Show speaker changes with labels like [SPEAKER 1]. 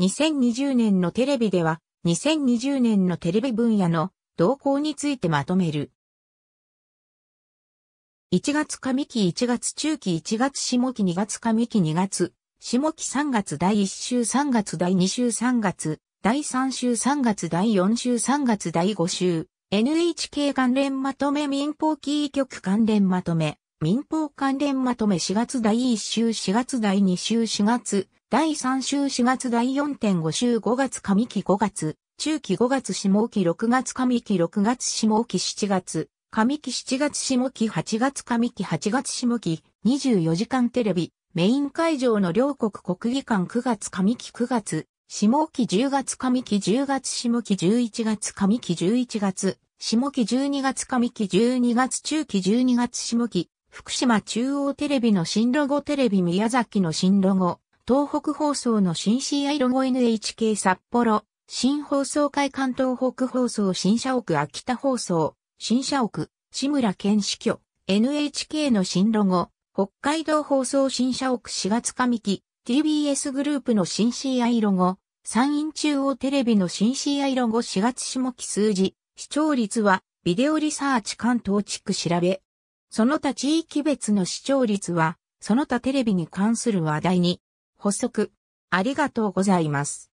[SPEAKER 1] 2020年のテレビでは、2020年のテレビ分野の動向についてまとめる。1
[SPEAKER 2] 月上期1月中期1月下期2月上期2月、下期3月第1週3月第2週3月、第3週3月第4週3月第5週、NHK 関連まとめ民放キー局関連まとめ、民放関連まとめ4月第1週4月第2週4月、第3週4月第4.5週5月上期5月、中期5月下期6月上期6月下期7月、上期7月下期8月上期8月下期24時間テレビ、メイン会場の両国国技館9月上期9月、下期10月上期10月下期11月上期11月、下期12月上期12月中期12月下期、福島中央テレビの新ロゴテレビ宮崎の新ロゴ、東北放送の新 CI ロゴ NHK 札幌、新放送会関東北放送新社屋秋田放送、新社屋、志村県支局、NHK の新ロゴ、北海道放送新社屋4月上期、TBS グループの新 CI ロゴ、山陰中央テレビの新 CI ロゴ4月下期数字、視聴率は、ビデオリサーチ関東地区調べ。その他地
[SPEAKER 1] 域別の視聴率は、その他テレビに関する話題に、補足。ありがとうございます。